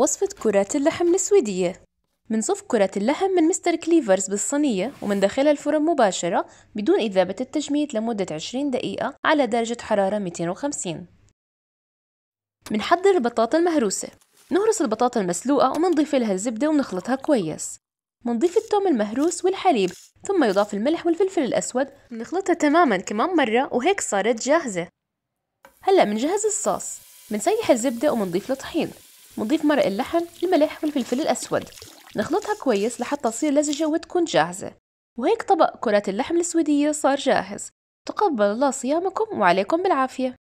وصفة كرات اللحم السويدية بنصف كرة اللحم من مستر كليفرز بالصينية ومندخلها الفرن مباشرة بدون إذابة التجميد لمدة 20 دقيقة على درجة حرارة 250 بنحضر البطاطا المهروسة نهرس البطاطا المسلوقة ومنضيف لها الزبدة ونخلطها كويس منضيف التوم المهروس والحليب ثم يضاف الملح والفلفل الأسود بنخلطها تماما كمان مرة وهيك صارت جاهزة هلأ بنجهز الصوص بنسيح الزبدة ومنضيف الطحين نضيف مرق اللحم الملح والفلفل الأسود نخلطها كويس لحتى تصير لزجة وتكون جاهزة وهيك طبق كرات اللحم السويدية صار جاهز تقبل الله صيامكم وعليكم بالعافية